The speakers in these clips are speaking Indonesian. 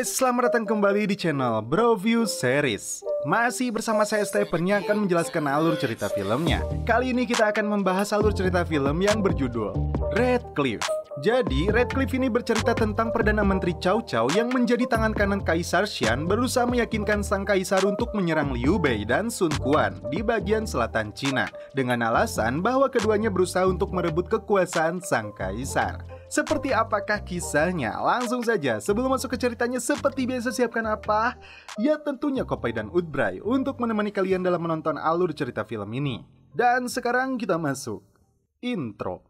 guys, selamat datang kembali di channel Broview Series Masih bersama saya Stephen yang akan menjelaskan alur cerita filmnya Kali ini kita akan membahas alur cerita film yang berjudul Red Cliff jadi, Red Cliff ini bercerita tentang Perdana Menteri Cao Cao yang menjadi tangan kanan Kaisar Xian berusaha meyakinkan sang kaisar untuk menyerang Liu Bei dan Sun Quan di bagian selatan Cina dengan alasan bahwa keduanya berusaha untuk merebut kekuasaan sang kaisar. Seperti apakah kisahnya? Langsung saja, sebelum masuk ke ceritanya seperti biasa siapkan apa? Ya tentunya Kopai dan Udbrai untuk menemani kalian dalam menonton alur cerita film ini. Dan sekarang kita masuk. Intro.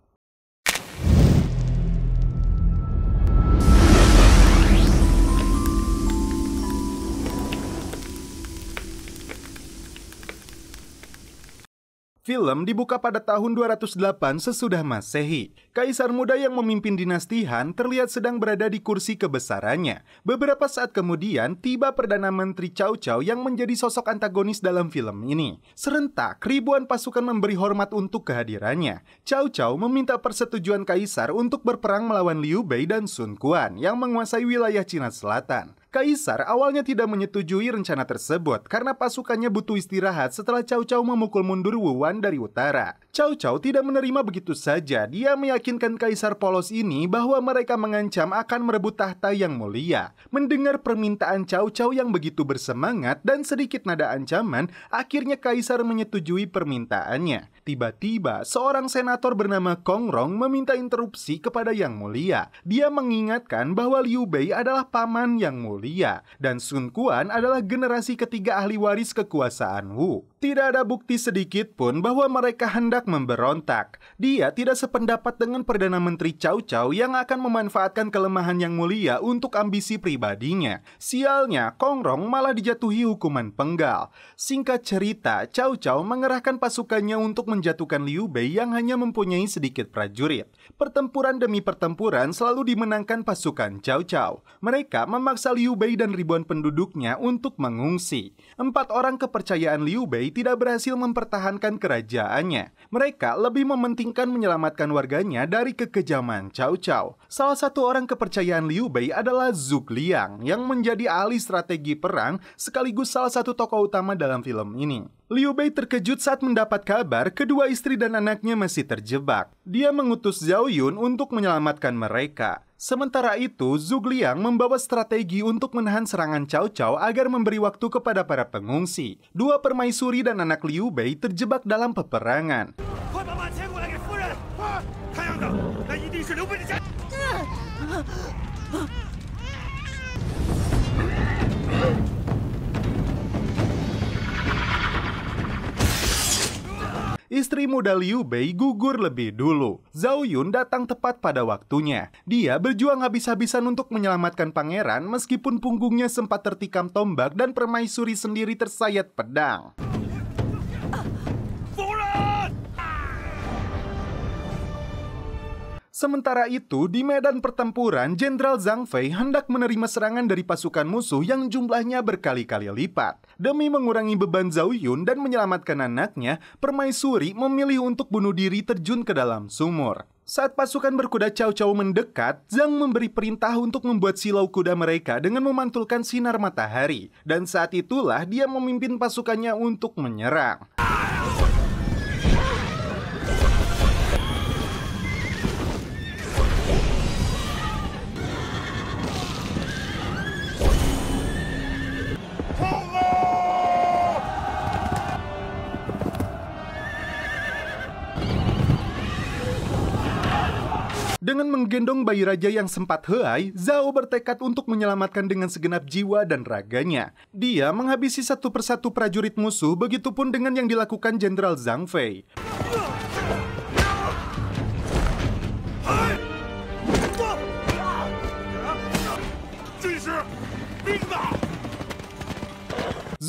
Film dibuka pada tahun 208 sesudah Masehi. Kaisar muda yang memimpin dinasti Han terlihat sedang berada di kursi kebesarannya. Beberapa saat kemudian, tiba Perdana Menteri Chow Chow yang menjadi sosok antagonis dalam film ini. Serentak, ribuan pasukan memberi hormat untuk kehadirannya. Chow Chow meminta persetujuan Kaisar untuk berperang melawan Liu Bei dan Sun Quan yang menguasai wilayah Cina Selatan. Kaisar awalnya tidak menyetujui rencana tersebut karena pasukannya butuh istirahat setelah Cao Cao memukul mundur Wuan dari utara. Cao Cao tidak menerima begitu saja. Dia meyakinkan Kaisar polos ini bahwa mereka mengancam akan merebut tahta yang mulia. Mendengar permintaan Cao Cao yang begitu bersemangat dan sedikit nada ancaman, akhirnya Kaisar menyetujui permintaannya. Tiba-tiba, seorang senator bernama Kong Rong meminta interupsi kepada Yang Mulia. Dia mengingatkan bahwa Liu Bei adalah paman Yang Mulia. Mongolia, dan Sun Quan adalah generasi ketiga ahli waris kekuasaan Wu. Tidak ada bukti sedikit pun bahwa mereka hendak memberontak. Dia tidak sependapat dengan Perdana Menteri Chow Chow yang akan memanfaatkan kelemahan yang mulia untuk ambisi pribadinya. Sialnya, Kong Rong malah dijatuhi hukuman penggal. Singkat cerita, Chow Chow mengerahkan pasukannya untuk menjatuhkan Liu Bei yang hanya mempunyai sedikit prajurit. Pertempuran demi pertempuran selalu dimenangkan pasukan Chow Chow. Mereka memaksa Liu Bei dan ribuan penduduknya untuk mengungsi. Empat orang kepercayaan Liu Bei tidak berhasil mempertahankan kerajaannya. Mereka lebih mementingkan menyelamatkan warganya dari kekejaman Cao Cao. Salah satu orang kepercayaan Liu Bei adalah Zhuk Liang yang menjadi ahli strategi perang sekaligus salah satu tokoh utama dalam film ini. Liu Bei terkejut saat mendapat kabar kedua istri dan anaknya masih terjebak. Dia mengutus Zhao Yun untuk menyelamatkan mereka. Sementara itu, Zhuge Liang membawa strategi untuk menahan serangan Cao Cao agar memberi waktu kepada para pengungsi. Dua permaisuri dan anak Liu Bei terjebak dalam peperangan. istri muda Liu Bei gugur lebih dulu. Zhao Yun datang tepat pada waktunya. Dia berjuang habis-habisan untuk menyelamatkan pangeran meskipun punggungnya sempat tertikam tombak dan permaisuri sendiri tersayat pedang. Sementara itu, di medan pertempuran, Jenderal Zhang Fei hendak menerima serangan dari pasukan musuh yang jumlahnya berkali-kali lipat. Demi mengurangi beban Zhao Yun dan menyelamatkan anaknya, permaisuri memilih untuk bunuh diri terjun ke dalam sumur. Saat pasukan berkuda Cao Cao mendekat, Zhang memberi perintah untuk membuat silau kuda mereka dengan memantulkan sinar matahari. Dan saat itulah dia memimpin pasukannya untuk menyerang. Dengan menggendong bayi raja yang sempat heai, Zhao bertekad untuk menyelamatkan dengan segenap jiwa dan raganya. Dia menghabisi satu persatu prajurit musuh, begitupun dengan yang dilakukan Jenderal Zhang Fei.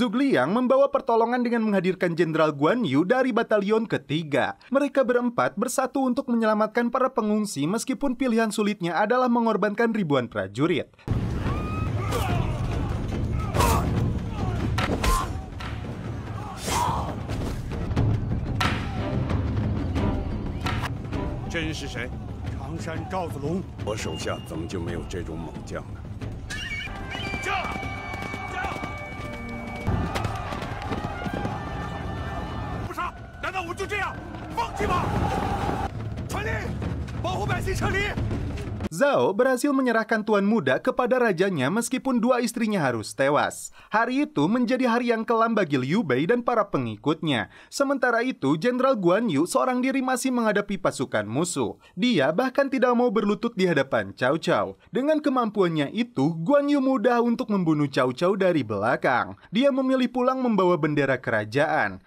Zhuge membawa pertolongan dengan menghadirkan Jenderal Guan Yu dari batalion ketiga. Mereka berempat bersatu untuk menyelamatkan para pengungsi meskipun pilihan sulitnya adalah mengorbankan ribuan prajurit. siapa? Changshan Zhao Zilong. Zhao berhasil menyerahkan tuan muda kepada rajanya meskipun dua istrinya harus tewas. Hari itu menjadi hari yang kelam bagi Liu Bei dan para pengikutnya. Sementara itu, Jenderal Guan Yu seorang diri masih menghadapi pasukan musuh. Dia bahkan tidak mau berlutut di hadapan Cao Cao. Dengan kemampuannya itu, Guan Yu mudah untuk membunuh Cao Cao dari belakang. Dia memilih pulang membawa bendera kerajaan.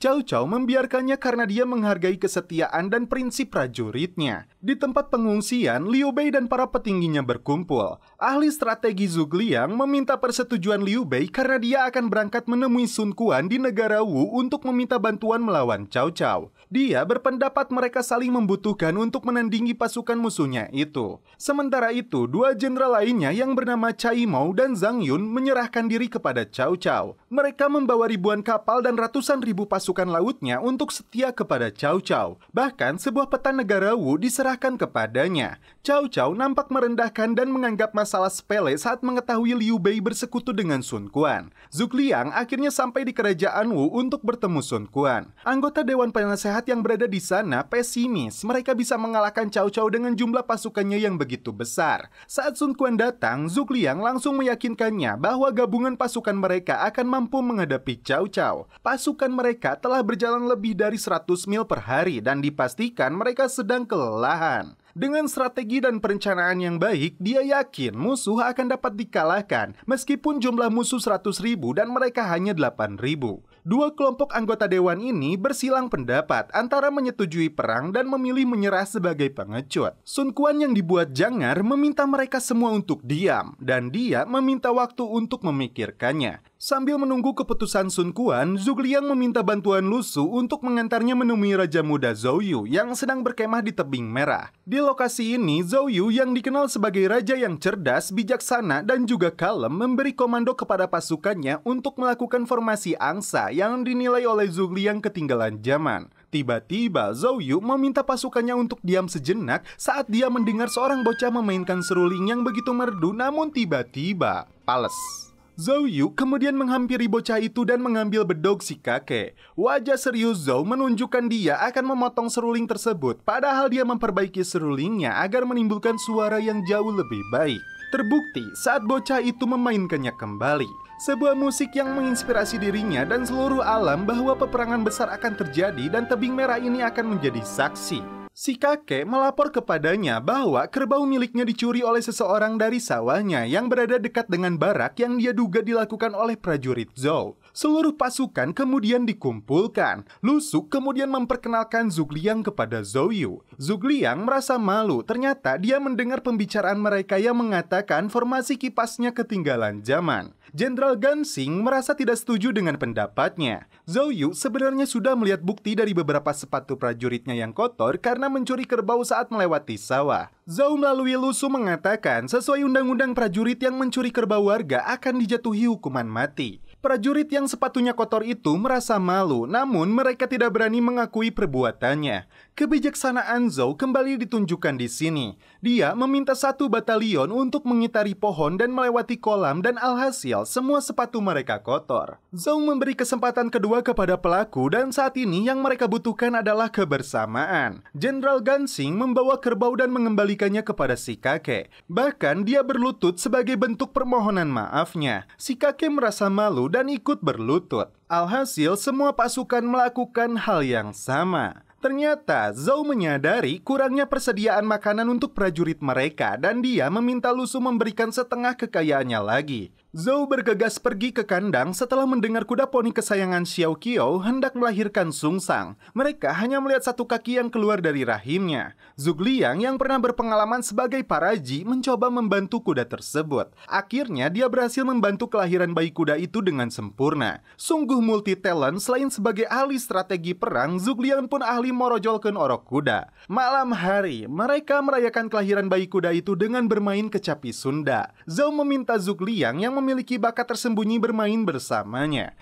Cao Cao membiarkannya karena dia menghargai kesetiaan dan prinsip prajuritnya. Di tempat pengungsian, Liu Bei dan para petingginya berkumpul. Ahli strategi Zhuge Liang meminta persetujuan Liu Bei karena dia akan berangkat menemui Sun Quan di negara Wu untuk meminta bantuan melawan Cao Cao. Dia berpendapat mereka saling membutuhkan untuk menandingi pasukan musuhnya itu. Sementara itu, dua jenderal lainnya yang bernama Cai Mao dan Zhang Yun menyerahkan diri kepada Cao Cao. Mereka membawa ribuan kapal dan ratusan ribu pasukan lautnya untuk setia kepada Cao Cao. Bahkan, sebuah peta negara Wu diserahkan diserahkan kepadanya. Cao Cao nampak merendahkan dan menganggap masalah sepele saat mengetahui Liu Bei bersekutu dengan Sun Quan. Zhuge Liang akhirnya sampai di kerajaan Wu untuk bertemu Sun Quan. Anggota Dewan Penasehat yang berada di sana pesimis mereka bisa mengalahkan Cao Cao dengan jumlah pasukannya yang begitu besar. Saat Sun Quan datang, Zhuge Liang langsung meyakinkannya bahwa gabungan pasukan mereka akan mampu menghadapi Cao Cao. Pasukan mereka telah berjalan lebih dari 100 mil per hari dan dipastikan mereka sedang kelelahan bertahan. Dengan strategi dan perencanaan yang baik, dia yakin musuh akan dapat dikalahkan meskipun jumlah musuh 100 ribu dan mereka hanya 8 ribu. Dua kelompok anggota dewan ini bersilang pendapat antara menyetujui perang dan memilih menyerah sebagai pengecut. Sun Quan yang dibuat jangar meminta mereka semua untuk diam dan dia meminta waktu untuk memikirkannya. Sambil menunggu keputusan Sun Quan, Zhuge Liang meminta bantuan Lusu untuk mengantarnya menemui Raja Muda Zhou Yu yang sedang berkemah di tebing merah. Di lokasi ini, Zhou Yu yang dikenal sebagai raja yang cerdas, bijaksana, dan juga kalem memberi komando kepada pasukannya untuk melakukan formasi angsa yang dinilai oleh Zhuge Liang ketinggalan zaman. Tiba-tiba, Zhou Yu meminta pasukannya untuk diam sejenak saat dia mendengar seorang bocah memainkan seruling yang begitu merdu namun tiba-tiba pales. Zhou Yu kemudian menghampiri bocah itu dan mengambil bedog si kakek. Wajah serius Zhou menunjukkan dia akan memotong seruling tersebut, padahal dia memperbaiki serulingnya agar menimbulkan suara yang jauh lebih baik. Terbukti saat bocah itu memainkannya kembali. Sebuah musik yang menginspirasi dirinya dan seluruh alam bahwa peperangan besar akan terjadi dan tebing merah ini akan menjadi saksi. Si kakek melapor kepadanya bahwa kerbau miliknya dicuri oleh seseorang dari sawahnya yang berada dekat dengan barak yang dia duga dilakukan oleh prajurit Zhou. Seluruh pasukan kemudian dikumpulkan. Lusuk kemudian memperkenalkan Zugliang kepada Zhou Yu. Zugliang merasa malu, ternyata dia mendengar pembicaraan mereka yang mengatakan formasi kipasnya ketinggalan zaman. Jenderal Gansing merasa tidak setuju dengan pendapatnya. Zhou Yu sebenarnya sudah melihat bukti dari beberapa sepatu prajuritnya yang kotor karena mencuri kerbau saat melewati sawah. Zhou melalui Lusu mengatakan sesuai undang-undang prajurit yang mencuri kerbau warga akan dijatuhi hukuman mati. Prajurit yang sepatunya kotor itu merasa malu, namun mereka tidak berani mengakui perbuatannya. Kebijaksanaan Zhou kembali ditunjukkan di sini. Dia meminta satu batalion untuk mengitari pohon dan melewati kolam dan alhasil semua sepatu mereka kotor. Zhou memberi kesempatan kedua kepada pelaku dan saat ini yang mereka butuhkan adalah kebersamaan. Jenderal Gansing membawa kerbau dan mengembalikannya kepada si kakek. Bahkan dia berlutut sebagai bentuk permohonan maafnya. Si kakek merasa malu dan ikut berlutut. Alhasil, semua pasukan melakukan hal yang sama. Ternyata Zhou menyadari kurangnya persediaan makanan untuk prajurit mereka dan dia meminta Lusu memberikan setengah kekayaannya lagi. Zhou bergegas pergi ke kandang setelah mendengar kuda poni kesayangan Xiao Qiao hendak melahirkan Sung Sang. Mereka hanya melihat satu kaki yang keluar dari rahimnya. Zhu Liang yang pernah berpengalaman sebagai paraji mencoba membantu kuda tersebut. Akhirnya dia berhasil membantu kelahiran bayi kuda itu dengan sempurna. Sungguh multi talent selain sebagai ahli strategi perang, Zhu Liang pun ahli merojolkan orok kuda. Malam hari, mereka merayakan kelahiran bayi kuda itu dengan bermain kecapi Sunda. Zhou meminta Zhu Liang yang memiliki bakat tersembunyi bermain bersamanya.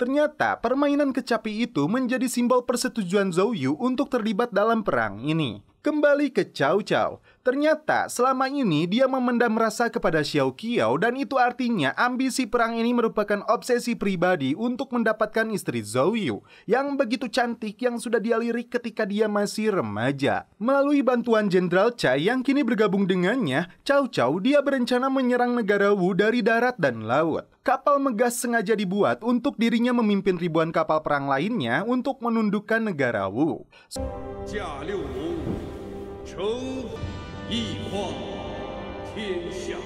Ternyata permainan kecapi itu menjadi simbol persetujuan Zhou Yu untuk terlibat dalam perang ini. Kembali ke Cao Cao, ternyata selama ini dia memendam rasa kepada Xiao Qiao dan itu artinya ambisi perang ini merupakan obsesi pribadi untuk mendapatkan istri Zhou Yu yang begitu cantik yang sudah dia lirik ketika dia masih remaja. Melalui bantuan Jenderal Cai yang kini bergabung dengannya, Cao Cao dia berencana menyerang negara Wu dari darat dan laut. Kapal Megas sengaja dibuat untuk dirinya memimpin ribuan kapal perang lainnya untuk menundukkan negara Wu. 驾六龙成武亦化天下。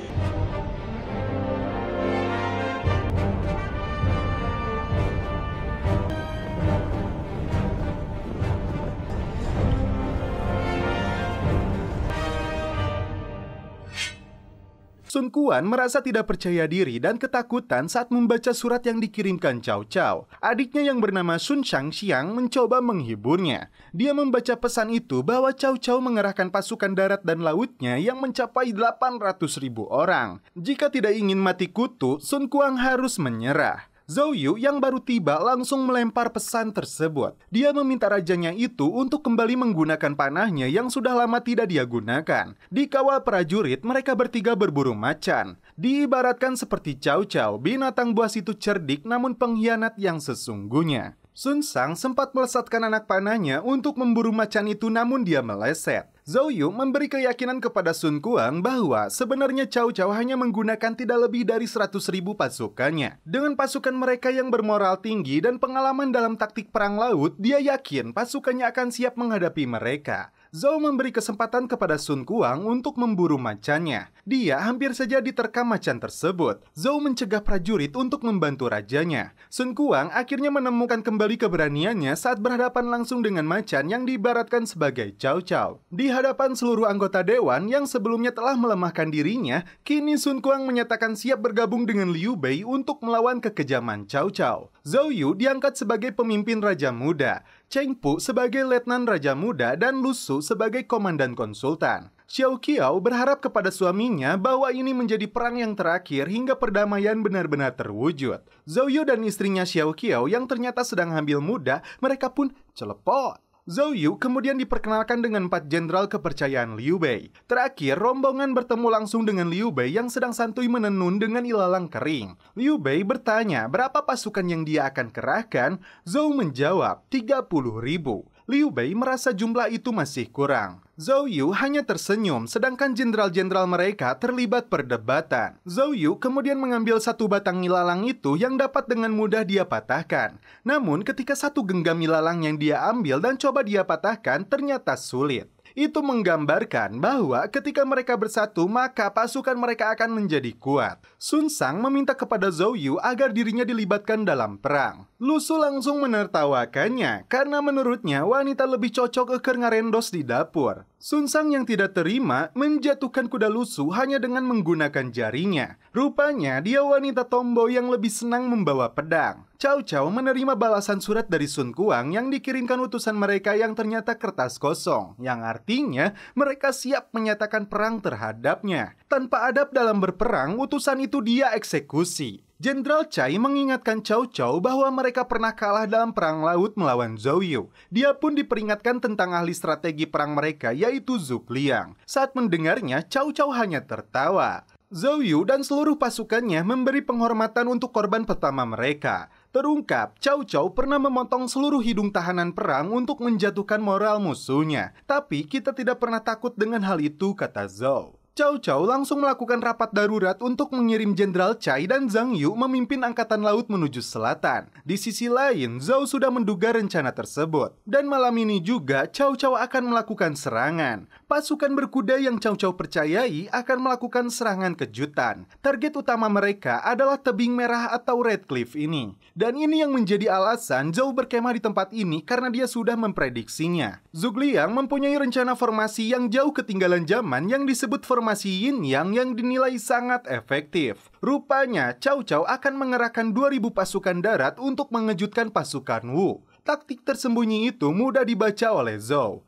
Sun Quan merasa tidak percaya diri dan ketakutan saat membaca surat yang dikirimkan Cao Cao. Adiknya yang bernama Sun Xiang mencoba menghiburnya. Dia membaca pesan itu bahwa Cao Cao mengerahkan pasukan darat dan lautnya yang mencapai 800 ribu orang. Jika tidak ingin mati kutu, Sun Quan harus menyerah. Zhou Yu yang baru tiba langsung melempar pesan tersebut. Dia meminta rajanya itu untuk kembali menggunakan panahnya yang sudah lama tidak dia gunakan. Dikawal prajurit, mereka bertiga berburu macan. Diibaratkan seperti cau-cau, binatang buas itu cerdik namun pengkhianat yang sesungguhnya. Sun Sang sempat melesatkan anak panahnya untuk memburu macan itu namun dia meleset. Zhou Yu memberi keyakinan kepada Sun Kuang bahwa sebenarnya Cao Cao hanya menggunakan tidak lebih dari 100 ribu pasukannya. Dengan pasukan mereka yang bermoral tinggi dan pengalaman dalam taktik perang laut, dia yakin pasukannya akan siap menghadapi mereka. Zhao memberi kesempatan kepada Sun Kuang untuk memburu macannya. Dia hampir saja diterkam macan tersebut. Zhao mencegah prajurit untuk membantu rajanya. Sun Kuang akhirnya menemukan kembali keberaniannya saat berhadapan langsung dengan macan yang diibaratkan sebagai Cao Cao. Di hadapan seluruh anggota dewan yang sebelumnya telah melemahkan dirinya, kini Sun Kuang menyatakan siap bergabung dengan Liu Bei untuk melawan kekejaman Cao Cao. Zhao Yu diangkat sebagai pemimpin raja muda. Cheng Pu sebagai Letnan Raja Muda dan Lu Su sebagai Komandan Konsultan. Xiao Qiao berharap kepada suaminya bahwa ini menjadi perang yang terakhir hingga perdamaian benar-benar terwujud. Zhou Yu dan istrinya Xiao Qiao yang ternyata sedang hamil muda, mereka pun celepot. Zhou Yu kemudian diperkenalkan dengan empat jenderal kepercayaan Liu Bei. Terakhir, rombongan bertemu langsung dengan Liu Bei yang sedang santuy menenun dengan ilalang kering. Liu Bei bertanya berapa pasukan yang dia akan kerahkan, Zhou menjawab 30 ribu. Liu Bei merasa jumlah itu masih kurang. Zhou Yu hanya tersenyum sedangkan jenderal-jenderal mereka terlibat perdebatan. Zhou Yu kemudian mengambil satu batang ilalang itu yang dapat dengan mudah dia patahkan. Namun ketika satu genggam ilalang yang dia ambil dan coba dia patahkan ternyata sulit itu menggambarkan bahwa ketika mereka bersatu maka pasukan mereka akan menjadi kuat. Sun Sang meminta kepada Zhou Yu agar dirinya dilibatkan dalam perang. Lu langsung menertawakannya karena menurutnya wanita lebih cocok ke ngarendos di dapur. Sun Sang yang tidak terima menjatuhkan kuda lusuh hanya dengan menggunakan jarinya. Rupanya dia wanita tomboy yang lebih senang membawa pedang. Cao Cao menerima balasan surat dari Sun Kuang yang dikirimkan utusan mereka yang ternyata kertas kosong, yang artinya mereka siap menyatakan perang terhadapnya. Tanpa adab dalam berperang, utusan itu dia eksekusi. Jenderal Cai mengingatkan Cao Cao bahwa mereka pernah kalah dalam perang laut melawan Zhou Yu. Dia pun diperingatkan tentang ahli strategi perang mereka yaitu Zhu Liang. Saat mendengarnya, Cao Cao hanya tertawa. Zhou Yu dan seluruh pasukannya memberi penghormatan untuk korban pertama mereka. Terungkap, Cao Cao pernah memotong seluruh hidung tahanan perang untuk menjatuhkan moral musuhnya. Tapi kita tidak pernah takut dengan hal itu, kata Zhou. Cao Cao langsung melakukan rapat darurat untuk mengirim Jenderal Chai dan Zhang Yu memimpin Angkatan Laut menuju selatan. Di sisi lain, Zhao sudah menduga rencana tersebut. Dan malam ini juga, Cao Cao akan melakukan serangan pasukan berkuda yang Chow Chow percayai akan melakukan serangan kejutan. Target utama mereka adalah tebing merah atau Red Cliff ini. Dan ini yang menjadi alasan Zhou berkemah di tempat ini karena dia sudah memprediksinya. Zhuge Liang mempunyai rencana formasi yang jauh ketinggalan zaman yang disebut formasi Yin Yang yang dinilai sangat efektif. Rupanya, Chow Chow akan mengerahkan 2000 pasukan darat untuk mengejutkan pasukan Wu. Taktik tersembunyi itu mudah dibaca oleh Zhou.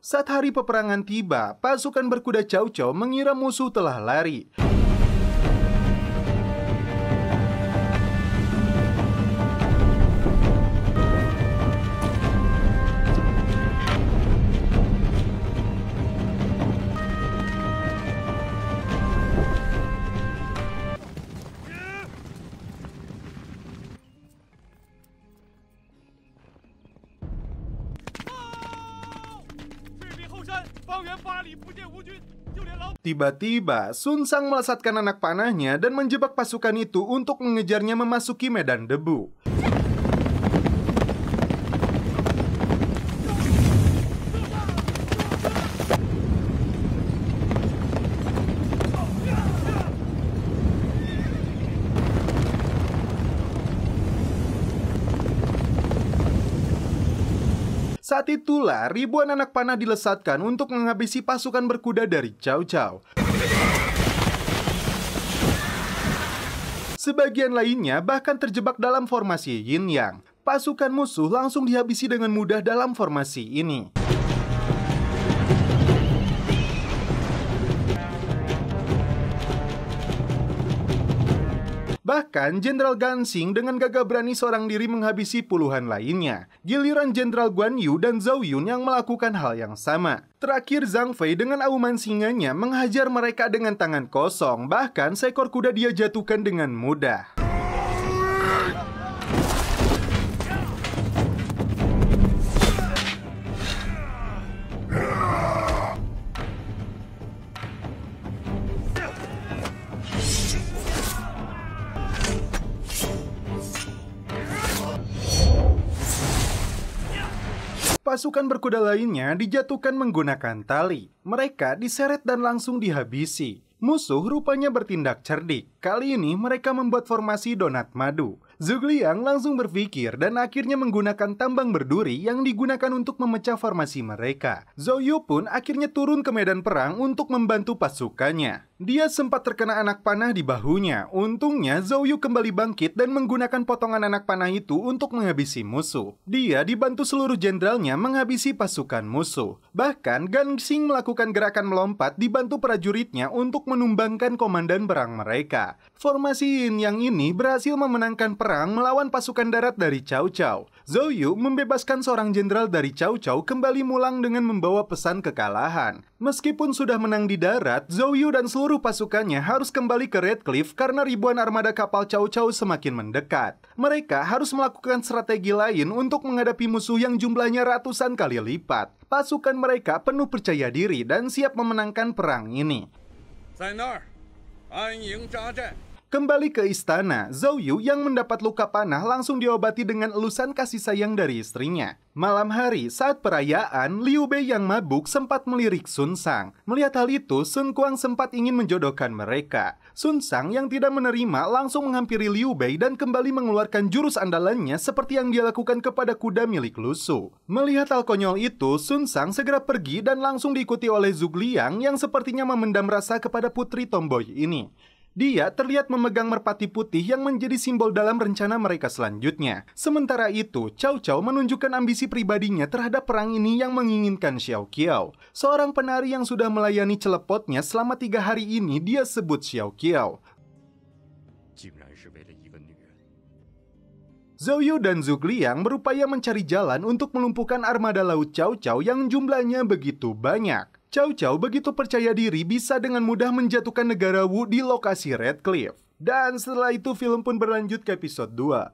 Saat hari peperangan tiba, pasukan berkuda Cao Cao mengira musuh telah lari. Tiba-tiba, Sun Sang melesatkan anak panahnya dan menjebak pasukan itu untuk mengejarnya memasuki medan debu. Saat itulah ribuan anak panah dilesatkan untuk menghabisi pasukan berkuda dari Cao Cao. Sebagian lainnya bahkan terjebak dalam formasi yin yang. Pasukan musuh langsung dihabisi dengan mudah dalam formasi ini. Bahkan, Jenderal Gansing dengan gagah berani seorang diri menghabisi puluhan lainnya. Giliran Jenderal Guan Yu dan Zhao Yun yang melakukan hal yang sama. Terakhir, Zhang Fei dengan auman singanya menghajar mereka dengan tangan kosong, bahkan seekor kuda dia jatuhkan dengan mudah. pasukan berkuda lainnya dijatuhkan menggunakan tali. Mereka diseret dan langsung dihabisi. Musuh rupanya bertindak cerdik. Kali ini mereka membuat formasi donat madu. Zugliang langsung berpikir dan akhirnya menggunakan tambang berduri yang digunakan untuk memecah formasi mereka. Zhou Yu pun akhirnya turun ke medan perang untuk membantu pasukannya. Dia sempat terkena anak panah di bahunya. Untungnya Zhou Yu kembali bangkit dan menggunakan potongan anak panah itu untuk menghabisi musuh. Dia dibantu seluruh jenderalnya menghabisi pasukan musuh. Bahkan Gan Xing melakukan gerakan melompat dibantu prajuritnya untuk menumbangkan komandan perang mereka. Formasi Yin Yang ini berhasil memenangkan perang perang melawan pasukan darat dari Cao Cao. Zhou Yu membebaskan seorang jenderal dari Cao Cao kembali mulang dengan membawa pesan kekalahan. Meskipun sudah menang di darat, Zhou Yu dan seluruh pasukannya harus kembali ke Red Cliff karena ribuan armada kapal Cao Cao semakin mendekat. Mereka harus melakukan strategi lain untuk menghadapi musuh yang jumlahnya ratusan kali lipat. Pasukan mereka penuh percaya diri dan siap memenangkan perang ini. 在那儿，安营扎寨。Kembali ke istana, Zhou Yu yang mendapat luka panah langsung diobati dengan elusan kasih sayang dari istrinya. Malam hari, saat perayaan, Liu Bei yang mabuk sempat melirik Sun Sang. Melihat hal itu, Sun Kuang sempat ingin menjodohkan mereka. Sun Sang yang tidak menerima langsung menghampiri Liu Bei dan kembali mengeluarkan jurus andalannya seperti yang dia lakukan kepada kuda milik Lusu. Melihat hal konyol itu, Sun Sang segera pergi dan langsung diikuti oleh Zhuge Liang yang sepertinya memendam rasa kepada putri tomboy ini. Dia terlihat memegang merpati putih yang menjadi simbol dalam rencana mereka selanjutnya. Sementara itu, Cao Cao menunjukkan ambisi pribadinya terhadap perang ini yang menginginkan Xiao Qiao. Seorang penari yang sudah melayani celepotnya selama tiga hari ini dia sebut Xiao Qiao. Zhou Yu dan Zhu Liang berupaya mencari jalan untuk melumpuhkan armada laut Cao Cao yang jumlahnya begitu banyak. Chow Chow begitu percaya diri bisa dengan mudah menjatuhkan negara Wu di lokasi Red Cliff. Dan setelah itu film pun berlanjut ke episode 2.